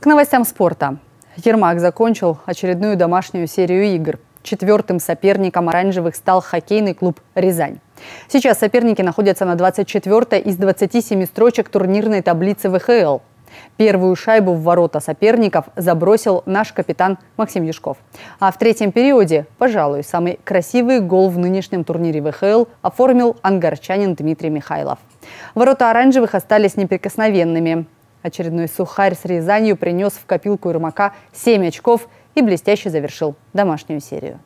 К новостям спорта. Ермак закончил очередную домашнюю серию игр. Четвертым соперником оранжевых стал хоккейный клуб «Рязань». Сейчас соперники находятся на 24 из 27 строчек турнирной таблицы ВХЛ. Первую шайбу в ворота соперников забросил наш капитан Максим Юшков. А в третьем периоде, пожалуй, самый красивый гол в нынешнем турнире ВХЛ оформил ангарчанин Дмитрий Михайлов. Ворота оранжевых остались неприкосновенными. Очередной сухарь с Рязанью принес в копилку Ермака 7 очков и блестяще завершил домашнюю серию.